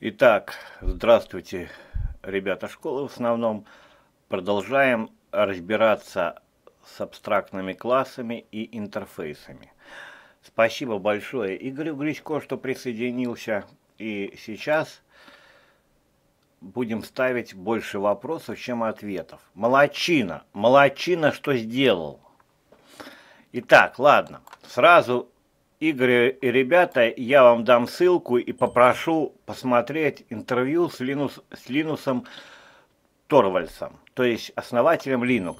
Итак, здравствуйте, ребята школы в основном. Продолжаем разбираться с абстрактными классами и интерфейсами. Спасибо большое Игорю Гречко, что присоединился. И сейчас будем ставить больше вопросов, чем ответов. Молодчина, молодчина, что сделал. Итак, ладно, сразу Игорь и э, ребята, я вам дам ссылку и попрошу посмотреть интервью с, Линус, с Линусом Торвальсом, то есть основателем Linux.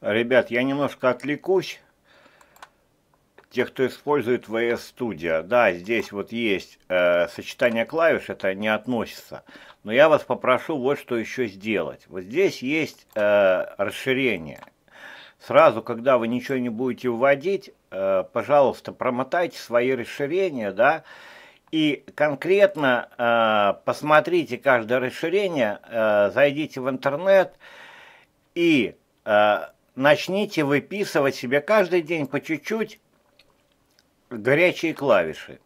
Ребят, я немножко отвлекусь. Те, кто использует VS Studio, да, здесь вот есть э, сочетание клавиш, это не относится. Но я вас попрошу вот что еще сделать. Вот здесь есть э, расширение сразу, когда вы ничего не будете вводить, э, пожалуйста, промотайте свои расширения, да, и конкретно э, посмотрите каждое расширение, э, зайдите в интернет и э, начните выписывать себе каждый день по чуть-чуть горячие клавиши.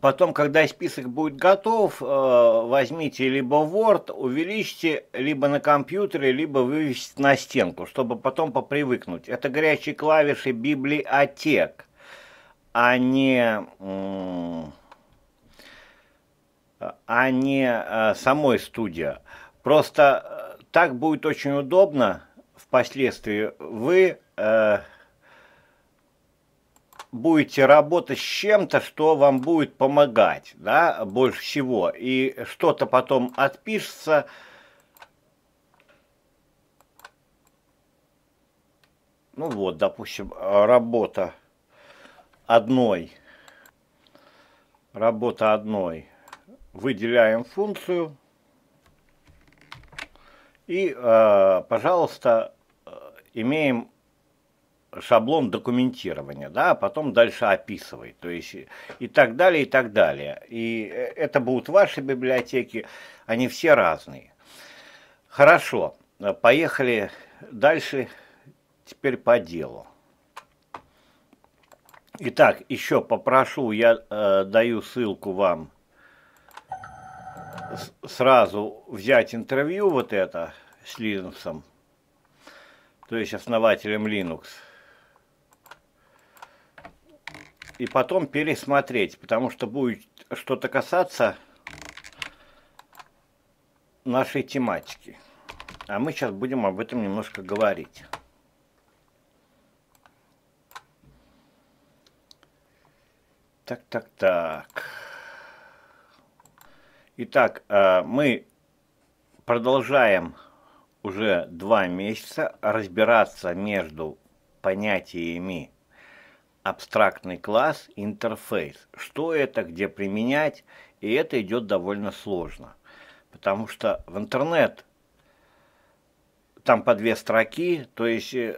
Потом, когда список будет готов, э, возьмите либо Word, увеличьте, либо на компьютере, либо вывесите на стенку, чтобы потом попривыкнуть. Это горячие клавиши библиотек, а не, а не э, самой студия. Просто э, так будет очень удобно впоследствии. Вы будете работать с чем-то, что вам будет помогать, да, больше всего, и что-то потом отпишется. Ну вот, допустим, работа одной, работа одной. Выделяем функцию и, э, пожалуйста, э, имеем шаблон документирования, да, а потом дальше описывай, то есть и так далее, и так далее. И э, это будут ваши библиотеки, они все разные. Хорошо, э, поехали дальше, теперь по делу. Итак, еще попрошу, я э, даю ссылку вам сразу взять интервью вот это с Линусом, то есть основателем Linux. и потом пересмотреть, потому что будет что-то касаться нашей тематики. А мы сейчас будем об этом немножко говорить. Так, так, так. Итак, а, мы продолжаем уже два месяца разбираться между понятиями абстрактный класс интерфейс. Что это, где применять, и это идет довольно сложно. Потому что в интернет там по две строки, то есть э,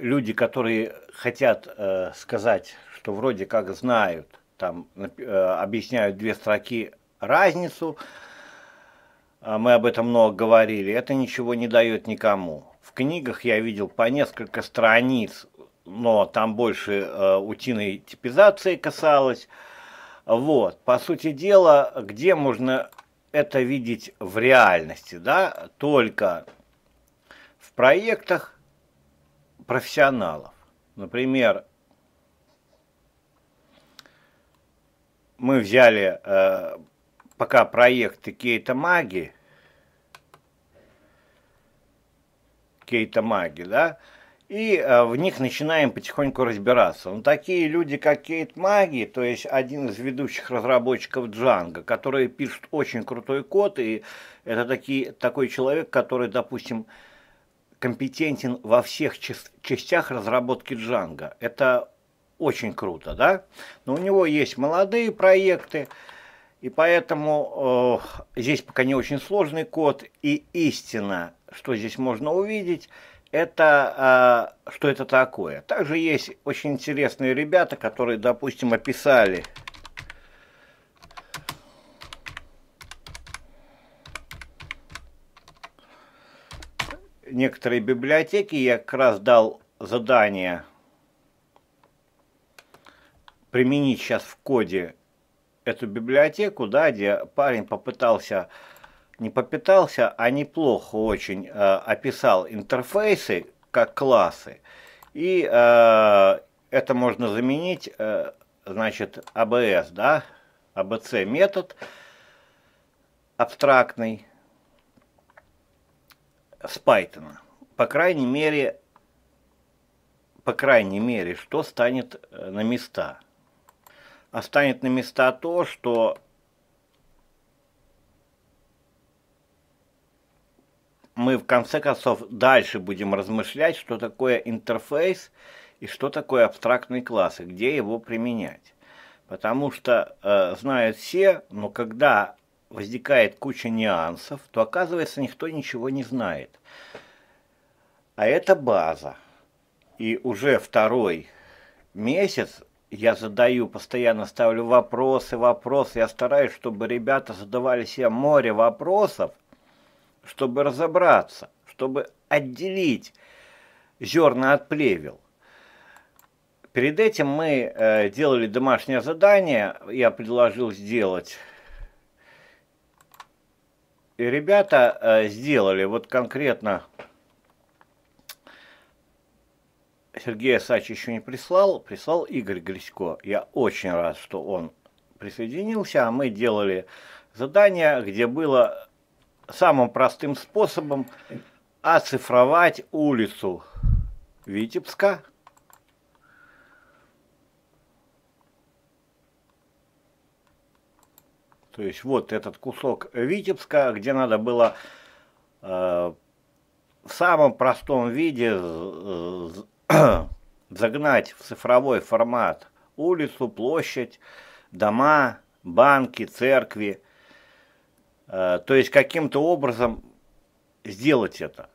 люди, которые хотят э, сказать, что вроде как знают, там э, объясняют две строки разницу, а мы об этом много говорили, это ничего не дает никому. В книгах я видел по несколько страниц но там больше э, утиной типизации касалось. Вот, по сути дела, где можно это видеть в реальности, да, только в проектах профессионалов. Например, мы взяли э, пока проекты Кейта Маги, Кейта Маги, да, и э, в них начинаем потихоньку разбираться. Ну, такие люди, как Кейт Маги, то есть один из ведущих разработчиков Django, которые пишут очень крутой код, и это такие, такой человек, который, допустим, компетентен во всех частях разработки Django. Это очень круто, да? Но у него есть молодые проекты, и поэтому э, здесь пока не очень сложный код, и истина, что здесь можно увидеть – это э, что это такое. Также есть очень интересные ребята, которые, допустим, описали некоторые библиотеки. Я как раз дал задание применить сейчас в коде эту библиотеку, да, где парень попытался не попытался, а неплохо очень э, описал интерфейсы как классы. И э, это можно заменить, э, значит, ABS, а да, ABC а метод абстрактный с Python. По крайней мере, по крайней мере, что станет э, на места? А станет на места то, что мы в конце концов дальше будем размышлять, что такое интерфейс и что такое абстрактный класс, и где его применять. Потому что э, знают все, но когда возникает куча нюансов, то оказывается никто ничего не знает. А это база. И уже второй месяц я задаю, постоянно ставлю вопросы, вопросы. Я стараюсь, чтобы ребята задавали себе море вопросов, чтобы разобраться, чтобы отделить зерна от плевел. Перед этим мы э, делали домашнее задание, я предложил сделать. И ребята э, сделали, вот конкретно Сергей Сач еще не прислал, прислал Игорь Грисько. Я очень рад, что он присоединился, а мы делали задание, где было самым простым способом оцифровать улицу Витебска. То есть вот этот кусок Витебска, где надо было э, в самом простом виде загнать в цифровой формат улицу, площадь, дома, банки, церкви – Э, то есть каким-то образом сделать это.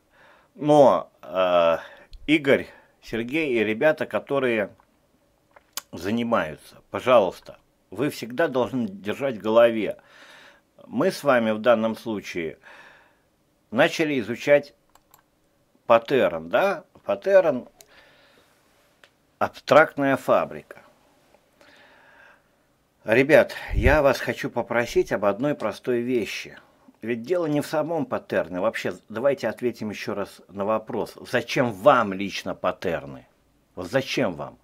Но э, Игорь, Сергей и ребята, которые занимаются, пожалуйста, вы всегда должны держать в голове. Мы с вами в данном случае начали изучать паттерн, да? Паттерн – абстрактная фабрика. Ребят, я вас хочу попросить об одной простой вещи. Ведь дело не в самом паттерне. Вообще, давайте ответим еще раз на вопрос. Зачем вам лично паттерны? Вот зачем вам?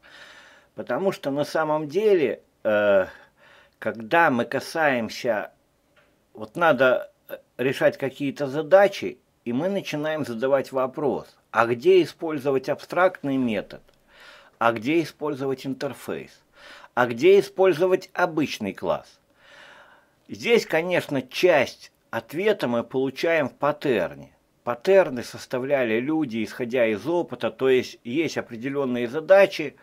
Потому что на самом деле, э, когда мы касаемся... Вот надо э, решать какие-то задачи, и мы начинаем задавать вопрос, а где использовать абстрактный метод, а где использовать интерфейс? а где использовать обычный класс. Здесь, конечно, часть ответа мы получаем в паттерне. Паттерны составляли люди, исходя из опыта, то есть есть определенные задачи,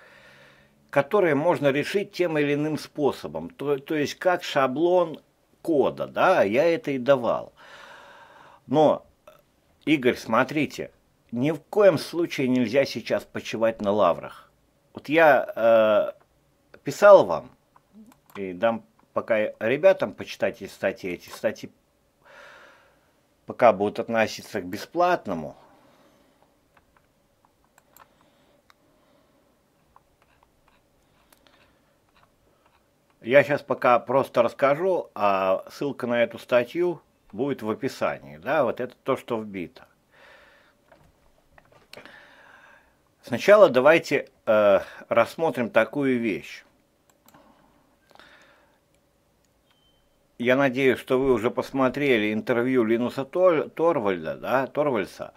которые можно решить тем или иным способом. То, то есть как шаблон кода, да, я это и давал. Но, Игорь, смотрите, ни в коем случае нельзя сейчас почивать на лаврах. Вот я э, писал вам, и дам пока ребятам почитать эти статьи, эти статьи пока будут относиться к бесплатному, Я сейчас пока просто расскажу, а ссылка на эту статью будет в описании. Да, вот это то, что вбито. Сначала давайте э, рассмотрим такую вещь. я надеюсь, что вы уже посмотрели интервью Линуса Тор, Торвальда, да, Торвальса.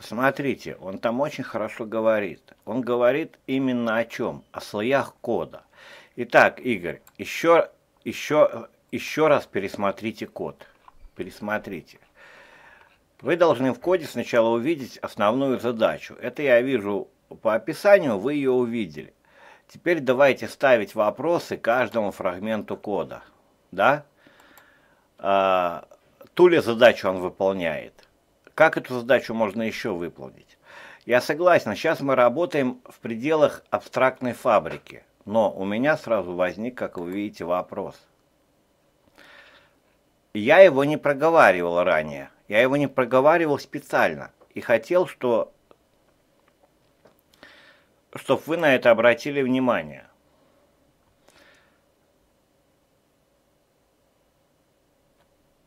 Смотрите, он там очень хорошо говорит. Он говорит именно о чем? О слоях кода. Итак, Игорь, еще, еще, еще раз пересмотрите код. Пересмотрите. Вы должны в коде сначала увидеть основную задачу. Это я вижу по описанию, вы ее увидели. Теперь давайте ставить вопросы каждому фрагменту кода. Да? А, ту ли задачу он выполняет, как эту задачу можно еще выполнить. Я согласен, сейчас мы работаем в пределах абстрактной фабрики, но у меня сразу возник, как вы видите, вопрос. Я его не проговаривал ранее, я его не проговаривал специально и хотел, что, чтобы вы на это обратили внимание.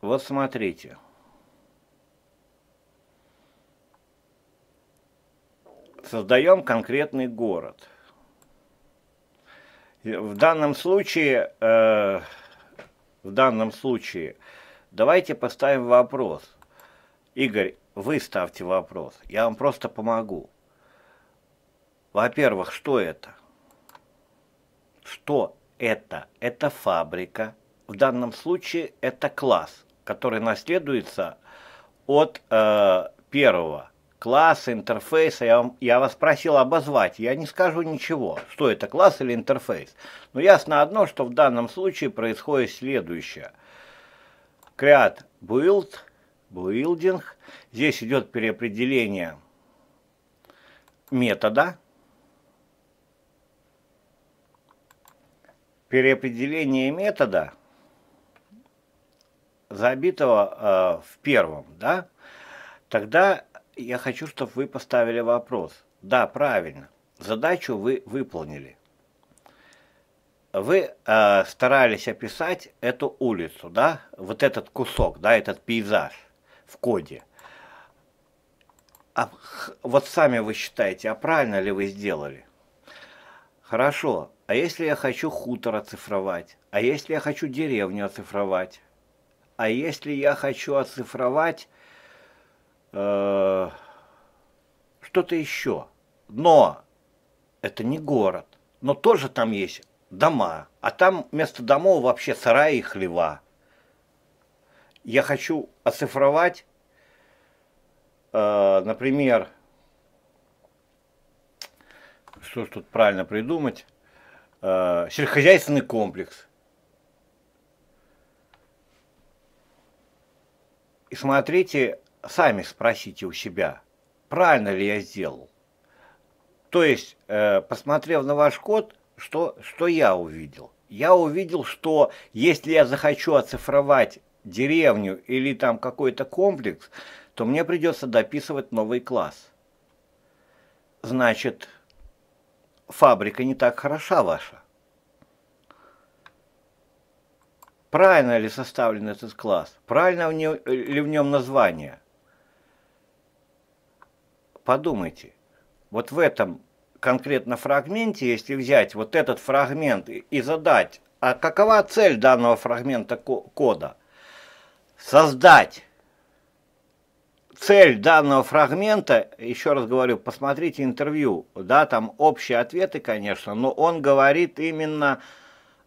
Вот смотрите. Создаем конкретный город. В данном случае, э, в данном случае, давайте поставим вопрос. Игорь, вы ставьте вопрос. Я вам просто помогу. Во-первых, что это? Что это? Это фабрика. В данном случае это класс который наследуется от э, первого класса, интерфейса. Я, вам, я вас просил обозвать, я не скажу ничего, что это класс или интерфейс. Но ясно одно, что в данном случае происходит следующее. Create build, building. Здесь идет переопределение метода. Переопределение метода – забитого э, в первом, да, тогда я хочу, чтобы вы поставили вопрос. Да, правильно, задачу вы выполнили. Вы э, старались описать эту улицу, да, вот этот кусок, да, этот пейзаж в коде. А вот сами вы считаете, а правильно ли вы сделали? Хорошо, а если я хочу хутор оцифровать? А если я хочу деревню оцифровать? А если я хочу оцифровать э, что-то еще, но это не город, но тоже там есть дома, а там вместо домов вообще сараи и хлева. Я хочу оцифровать, э, например, что ж тут правильно придумать, э, сельскохозяйственный комплекс – И смотрите, сами спросите у себя, правильно ли я сделал. То есть, э, посмотрев на ваш код, что, что я увидел? Я увидел, что если я захочу оцифровать деревню или там какой-то комплекс, то мне придется дописывать новый класс. Значит, фабрика не так хороша ваша. правильно ли составлен этот класс, правильно ли в нем название. Подумайте, вот в этом конкретно фрагменте, если взять вот этот фрагмент и задать, а какова цель данного фрагмента кода? Создать цель данного фрагмента, еще раз говорю, посмотрите интервью, да, там общие ответы, конечно, но он говорит именно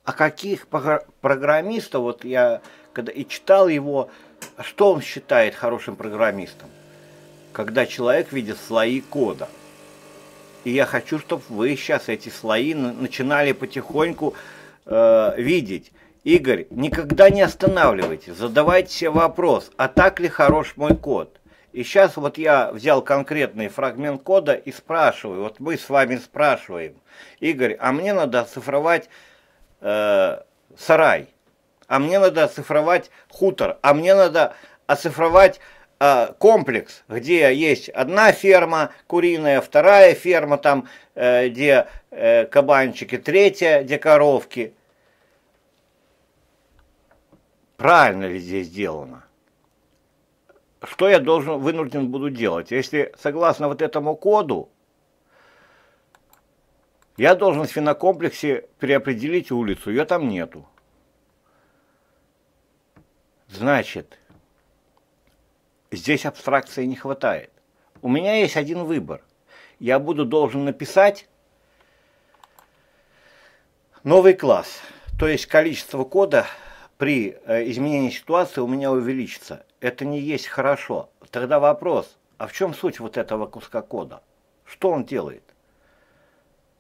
а каких программистов, вот я когда и читал его, а что он считает хорошим программистом, когда человек видит слои кода. И я хочу, чтобы вы сейчас эти слои начинали потихоньку э, видеть. Игорь, никогда не останавливайте, задавайте себе вопрос, а так ли хорош мой код? И сейчас вот я взял конкретный фрагмент кода и спрашиваю, вот мы с вами спрашиваем, Игорь, а мне надо оцифровать э, сарай, а мне надо оцифровать хутор, а мне надо оцифровать э, комплекс, где есть одна ферма куриная, вторая ферма там, э, где э, кабанчики, третья, где коровки. Правильно ли здесь сделано? Что я должен, вынужден буду делать? Если согласно вот этому коду, я должен в свинокомплексе переопределить улицу, ее там нету. Значит, здесь абстракции не хватает. У меня есть один выбор. Я буду должен написать новый класс. То есть количество кода при э, изменении ситуации у меня увеличится. Это не есть хорошо. Тогда вопрос, а в чем суть вот этого куска кода? Что он делает?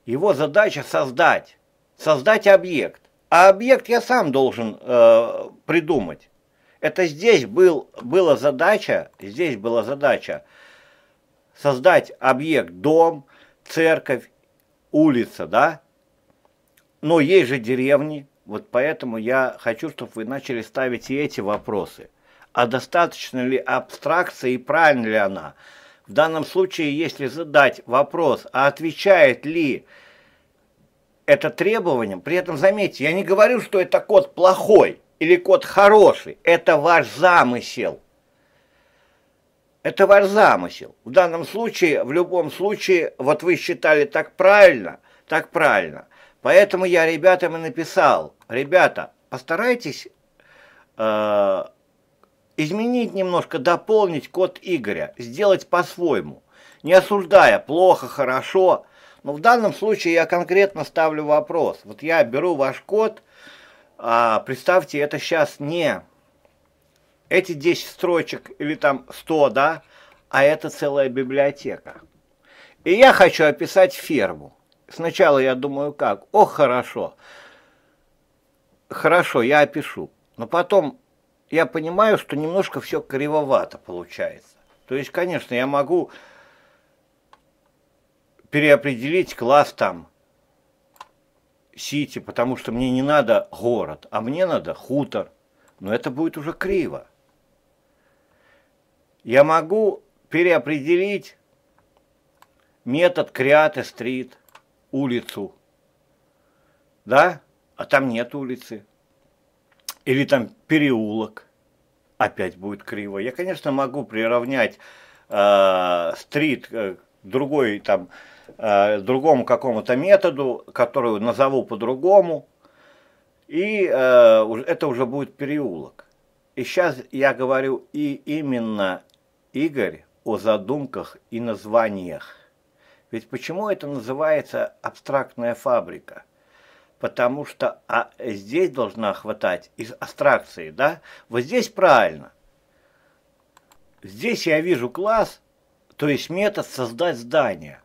Его задача создать, создать объект. А объект я сам должен э, придумать. Это здесь был, была задача, здесь была задача создать объект дом, церковь, улица, да? Но есть же деревни, вот поэтому я хочу, чтобы вы начали ставить и эти вопросы. А достаточно ли абстракция и правильно ли она? В данном случае, если задать вопрос, а отвечает ли это требованием, при этом заметьте, я не говорю, что это код плохой или код хороший, это ваш замысел. Это ваш замысел. В данном случае, в любом случае, вот вы считали так правильно, так правильно. Поэтому я ребятам и написал, ребята, постарайтесь э, изменить немножко, дополнить код Игоря, сделать по-своему, не осуждая плохо, хорошо. Но в данном случае я конкретно ставлю вопрос. Вот я беру ваш код, а, представьте, это сейчас не эти 10 строчек или там 100, да, а это целая библиотека. И я хочу описать ферму. Сначала я думаю, как? О, хорошо. Хорошо, я опишу. Но потом я понимаю, что немножко все кривовато получается. То есть, конечно, я могу переопределить класс там Сити, потому что мне не надо город, а мне надо хутор. Но это будет уже криво. Я могу переопределить метод Криаты Стрит, улицу. Да? А там нет улицы или там переулок, опять будет криво. Я, конечно, могу приравнять э, стрит другой там э, другому какому-то методу, которую назову по-другому, и э, это уже будет переулок. И сейчас я говорю и именно, Игорь, о задумках и названиях. Ведь почему это называется абстрактная фабрика? потому что а здесь должна хватать из абстракции, да? Вот здесь правильно. Здесь я вижу класс, то есть метод создать здание.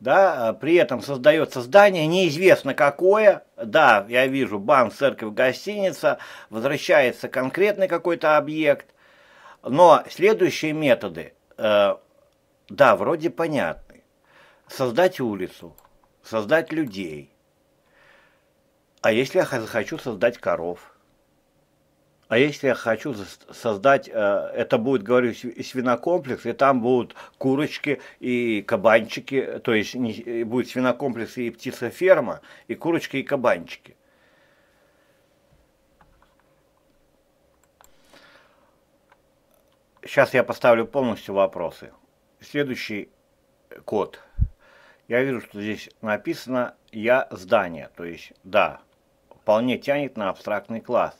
Да, а, при этом создается здание, неизвестно какое. Да, я вижу банк, церковь, гостиница, возвращается конкретный какой-то объект. Но следующие методы, э, да, вроде понятны. Создать улицу, создать людей, а если я захочу создать коров? А если я хочу создать, э, это будет, говорю, свинокомплекс, и там будут курочки и кабанчики, то есть будет свинокомплекс и птицеферма, и курочки, и кабанчики. Сейчас я поставлю полностью вопросы. Следующий код. Я вижу, что здесь написано «я здание», то есть «да» вполне тянет на абстрактный класс.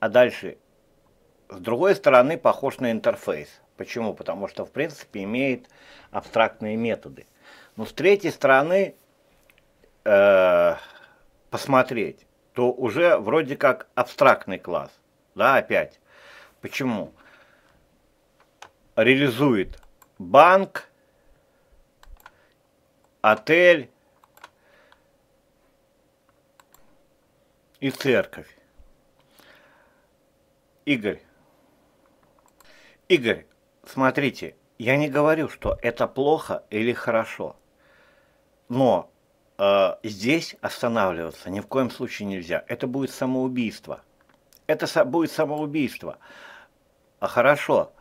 А дальше, с другой стороны, похож на интерфейс. Почему? Потому что, в принципе, имеет абстрактные методы. Но с третьей стороны, э, посмотреть, то уже вроде как абстрактный класс. Да, опять. Почему? Реализует банк, отель, и церковь. Игорь. Игорь, смотрите, я не говорю, что это плохо или хорошо, но э, здесь останавливаться ни в коем случае нельзя. Это будет самоубийство. Это со будет самоубийство. А хорошо.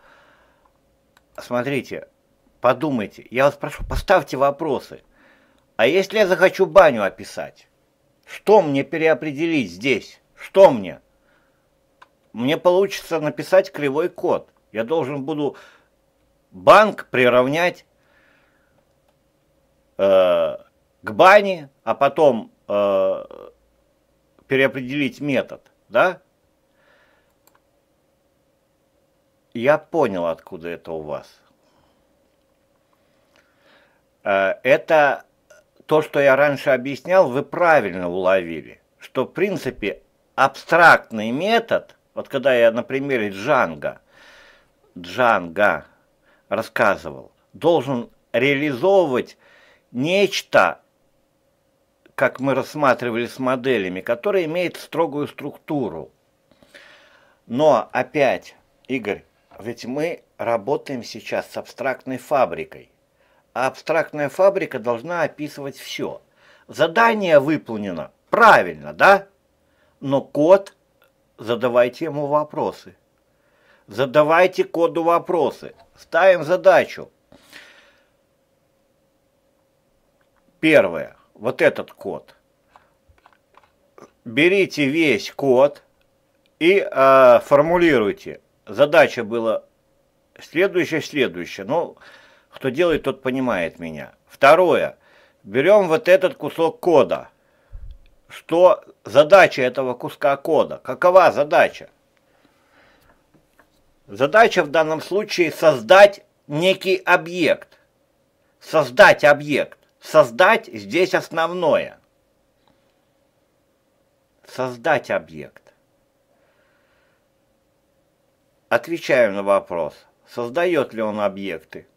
Смотрите, подумайте. Я вас прошу, поставьте вопросы. А если я захочу баню описать? Что мне переопределить здесь? Что мне? Мне получится написать кривой код. Я должен буду банк приравнять э, к бане, а потом э, переопределить метод, да? Я понял, откуда это у вас. Э, это то, что я раньше объяснял, вы правильно уловили, что в принципе абстрактный метод, вот когда я на примере Джанга, Джанга рассказывал, должен реализовывать нечто, как мы рассматривали с моделями, которое имеет строгую структуру. Но опять, Игорь, ведь мы работаем сейчас с абстрактной фабрикой а абстрактная фабрика должна описывать все. Задание выполнено правильно, да? Но код, задавайте ему вопросы. Задавайте коду вопросы. Ставим задачу. Первое. Вот этот код. Берите весь код и э, формулируйте. Задача была следующая, следующая. Ну, кто делает, тот понимает меня. Второе. Берем вот этот кусок кода. Что задача этого куска кода? Какова задача? Задача в данном случае создать некий объект. Создать объект. Создать здесь основное. Создать объект. Отвечаем на вопрос, создает ли он объекты.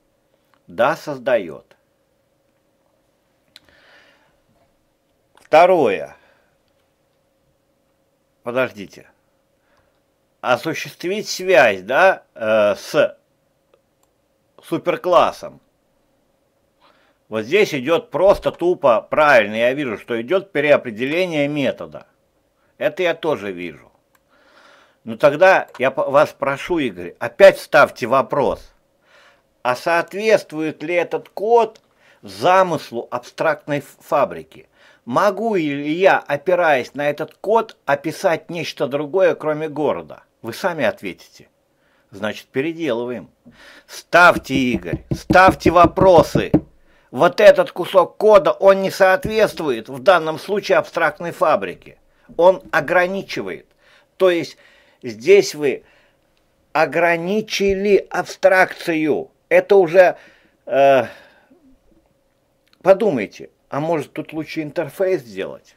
Да, создает. Второе. Подождите. Осуществить связь, да, э, с суперклассом. Вот здесь идет просто тупо правильно. Я вижу, что идет переопределение метода. Это я тоже вижу. Но ну тогда я вас прошу, Игорь, опять ставьте вопрос а соответствует ли этот код замыслу абстрактной фабрики. Могу ли я, опираясь на этот код, описать нечто другое, кроме города? Вы сами ответите. Значит, переделываем. Ставьте, Игорь, ставьте вопросы. Вот этот кусок кода, он не соответствует в данном случае абстрактной фабрике. Он ограничивает. То есть здесь вы ограничили абстракцию. Это уже, э, подумайте, а может тут лучше интерфейс сделать?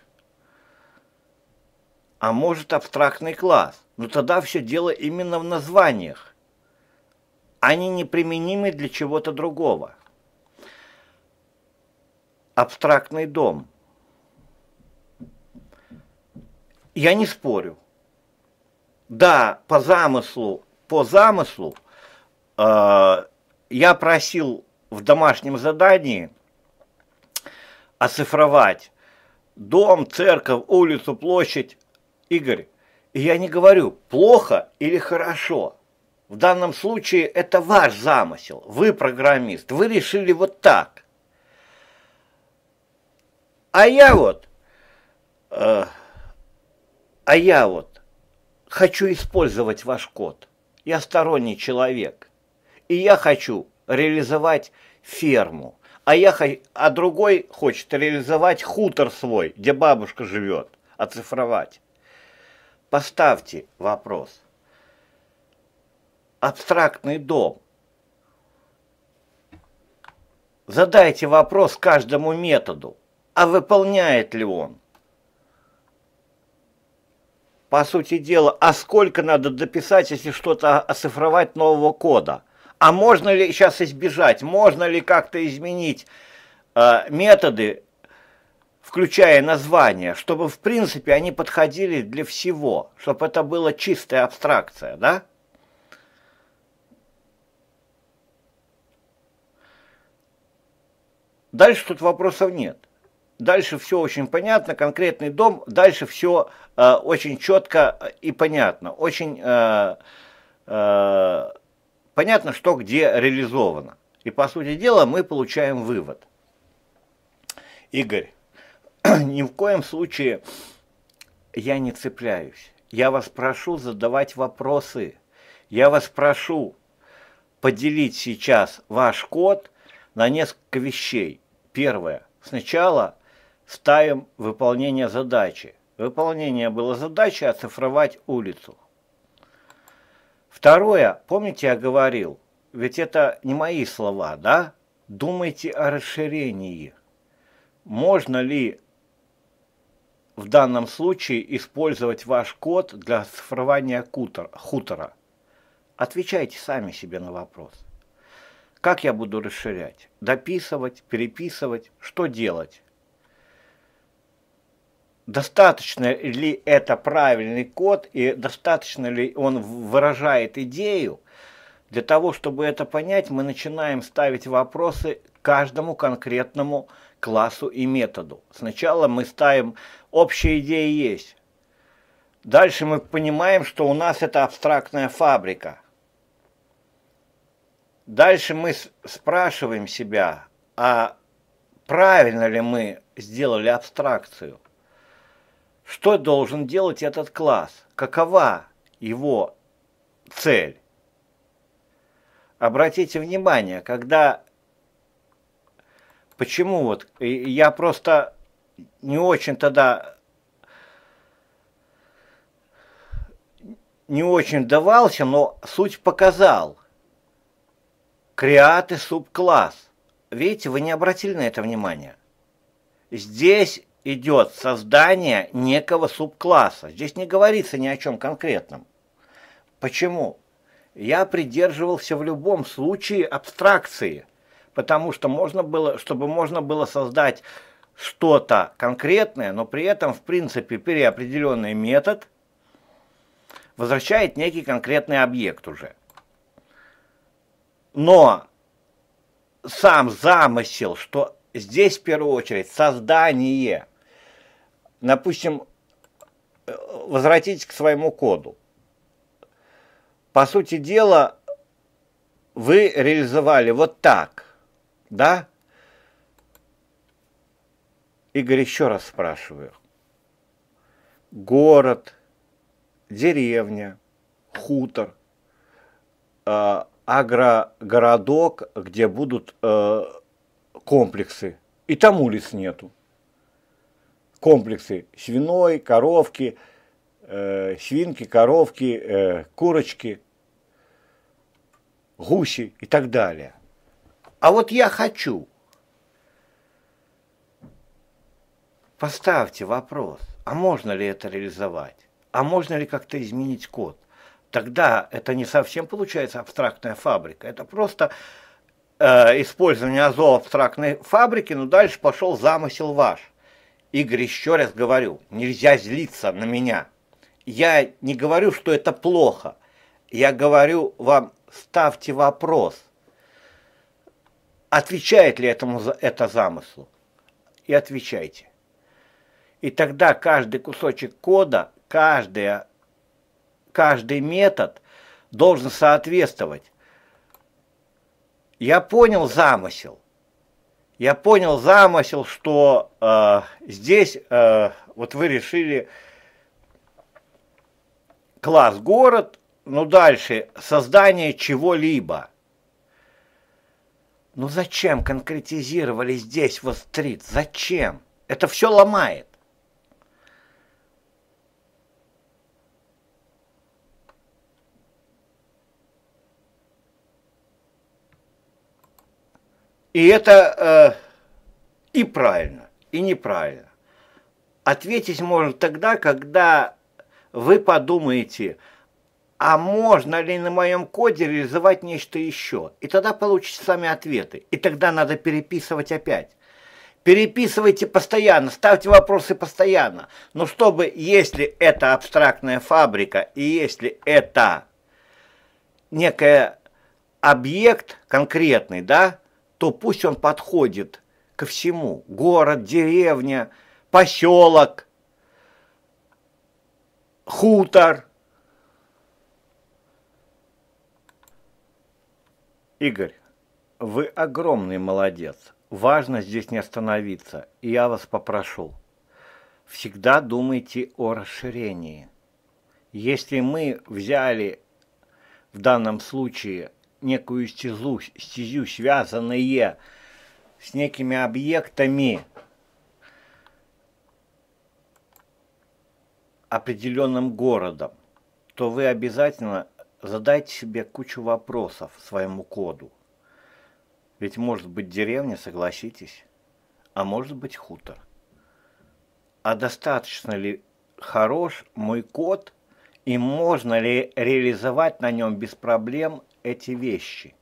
А может абстрактный класс? Но ну тогда все дело именно в названиях. Они а неприменимы для чего-то другого. Абстрактный дом. Я не спорю. Да, по замыслу, по замыслу э, я просил в домашнем задании оцифровать дом, церковь, улицу, площадь. Игорь, я не говорю плохо или хорошо. В данном случае это ваш замысел, вы программист, вы решили вот так. А я вот, э, а я вот хочу использовать ваш код. Я сторонний человек и я хочу реализовать ферму, а, я, а другой хочет реализовать хутор свой, где бабушка живет, оцифровать. Поставьте вопрос. Абстрактный дом. Задайте вопрос каждому методу, а выполняет ли он? По сути дела, а сколько надо дописать, если что-то оцифровать нового кода – а можно ли сейчас избежать, можно ли как-то изменить э, методы, включая название, чтобы в принципе они подходили для всего, чтобы это была чистая абстракция, да? Дальше тут вопросов нет. Дальше все очень понятно, конкретный дом, дальше все э, очень четко и понятно, очень э, э, понятно, что где реализовано. И по сути дела мы получаем вывод. Игорь, ни в коем случае я не цепляюсь. Я вас прошу задавать вопросы. Я вас прошу поделить сейчас ваш код на несколько вещей. Первое. Сначала ставим выполнение задачи. Выполнение было задачи оцифровать улицу. Второе, помните, я говорил, ведь это не мои слова, да? Думайте о расширении. Можно ли в данном случае использовать ваш код для цифрования хутора? Отвечайте сами себе на вопрос. Как я буду расширять? Дописывать, переписывать, что делать? достаточно ли это правильный код и достаточно ли он выражает идею, для того, чтобы это понять, мы начинаем ставить вопросы каждому конкретному классу и методу. Сначала мы ставим «общая идея есть». Дальше мы понимаем, что у нас это абстрактная фабрика. Дальше мы спрашиваем себя, а правильно ли мы сделали абстракцию – что должен делать этот класс? Какова его цель? Обратите внимание, когда... Почему вот... Я просто не очень тогда... Не очень давался, но суть показал. Креаты субкласс. Видите, вы не обратили на это внимание. Здесь идет создание некого субкласса. Здесь не говорится ни о чем конкретном. Почему? Я придерживался в любом случае абстракции, потому что можно было, чтобы можно было создать что-то конкретное, но при этом, в принципе, переопределенный метод возвращает некий конкретный объект уже. Но сам замысел, что здесь в первую очередь создание – допустим, э, возвратитесь к своему коду. По сути дела, вы реализовали вот так, да? Игорь, еще раз спрашиваю. Город, деревня, хутор, э, агрогородок, где будут э, комплексы. И там улиц нету комплексы свиной, коровки, э, свинки, коровки, э, курочки, гуси и так далее. А вот я хочу. Поставьте вопрос, а можно ли это реализовать? А можно ли как-то изменить код? Тогда это не совсем получается абстрактная фабрика. Это просто э, использование АЗО абстрактной фабрики, но дальше пошел замысел ваш. Игорь, еще раз говорю, нельзя злиться на меня. Я не говорю, что это плохо. Я говорю вам, ставьте вопрос, отвечает ли этому это замыслу. И отвечайте. И тогда каждый кусочек кода, каждая, каждый метод должен соответствовать. Я понял замысел я понял замысел, что э, здесь э, вот вы решили класс город, но дальше создание чего-либо. Ну зачем конкретизировали здесь вот стрит? Зачем? Это все ломает. И это э, и правильно, и неправильно. Ответить можно тогда, когда вы подумаете, а можно ли на моем коде реализовать нечто еще? И тогда получите сами ответы. И тогда надо переписывать опять. Переписывайте постоянно, ставьте вопросы постоянно. Но чтобы, если это абстрактная фабрика, и если это некая объект конкретный, да, то пусть он подходит ко всему. Город, деревня, поселок, хутор. Игорь, вы огромный молодец. Важно здесь не остановиться, и я вас попрошу. Всегда думайте о расширении. Если мы взяли в данном случае некую стезу, стезю, связанные с некими объектами определенным городом, то вы обязательно задайте себе кучу вопросов своему коду. Ведь может быть деревня, согласитесь, а может быть хутор. А достаточно ли хорош мой код и можно ли реализовать на нем без проблем эти вещи.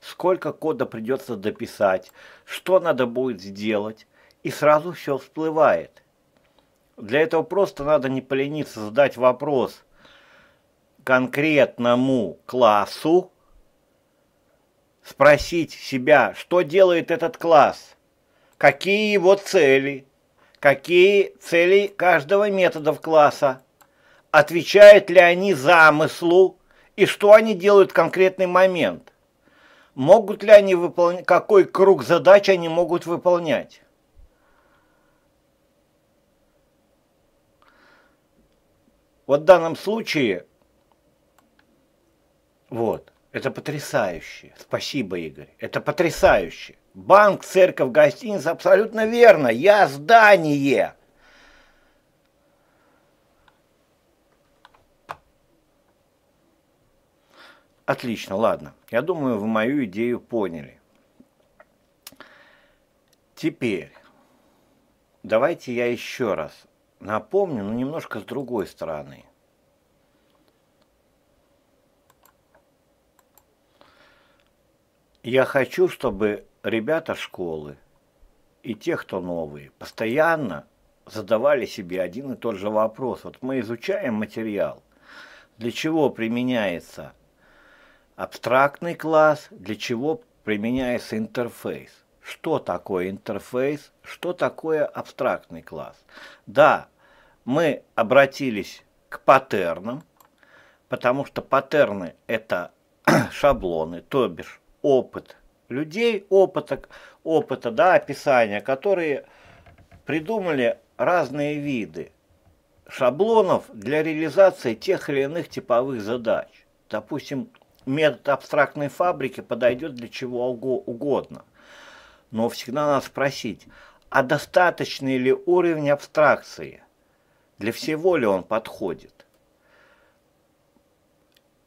Сколько кода придется дописать, что надо будет сделать, и сразу все всплывает. Для этого просто надо не полениться задать вопрос конкретному классу, спросить себя, что делает этот класс, какие его цели, какие цели каждого метода класса, отвечают ли они замыслу, и что они делают в конкретный момент. Могут ли они выполнять, какой круг задач они могут выполнять. Вот в данном случае, вот, это потрясающе. Спасибо, Игорь. Это потрясающе. Банк, церковь, гостиница, абсолютно верно. Я здание. Отлично, ладно. Я думаю, вы мою идею поняли. Теперь, давайте я еще раз напомню, но немножко с другой стороны. Я хочу, чтобы ребята школы и те, кто новые, постоянно задавали себе один и тот же вопрос. Вот мы изучаем материал, для чего применяется – Абстрактный класс, для чего применяется интерфейс. Что такое интерфейс, что такое абстрактный класс. Да, мы обратились к паттернам, потому что паттерны – это шаблоны, то бишь опыт людей, опыта, опыта да, описания, которые придумали разные виды шаблонов для реализации тех или иных типовых задач. Допустим, метод абстрактной фабрики подойдет для чего угодно. Но всегда надо спросить, а достаточный ли уровень абстракции? Для всего ли он подходит?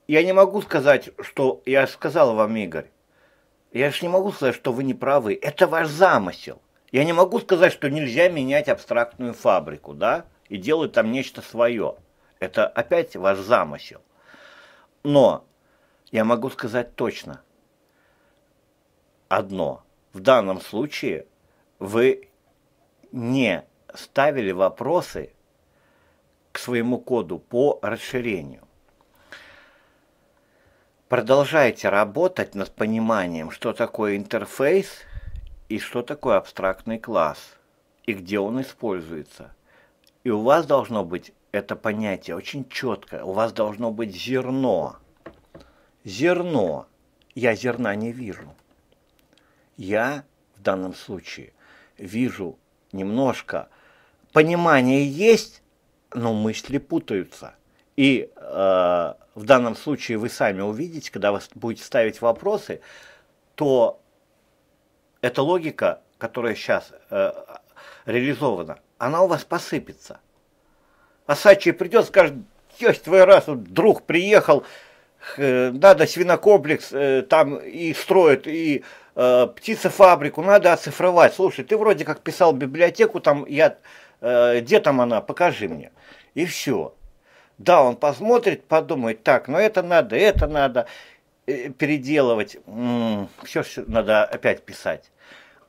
Я не могу сказать, что я сказал вам, Игорь. Я же не могу сказать, что вы не правы. Это ваш замысел. Я не могу сказать, что нельзя менять абстрактную фабрику, да, и делать там нечто свое. Это опять ваш замысел. Но я могу сказать точно одно. В данном случае вы не ставили вопросы к своему коду по расширению. Продолжайте работать над пониманием, что такое интерфейс и что такое абстрактный класс, и где он используется. И у вас должно быть это понятие очень четко, у вас должно быть зерно – зерно. Я зерна не вижу. Я в данном случае вижу немножко. Понимание есть, но мысли путаются. И э, в данном случае вы сами увидите, когда вы будете ставить вопросы, то эта логика, которая сейчас э, реализована, она у вас посыпется. Асачи придет, скажет, есть твой раз, друг приехал, Э, надо свинокомплекс э, там и строят, и э, птицефабрику, надо оцифровать. Слушай, ты вроде как писал библиотеку, там я, где там она, покажи мне. И все. Да, он посмотрит, подумает, так, но ну это надо, это надо переделывать, все надо опять писать.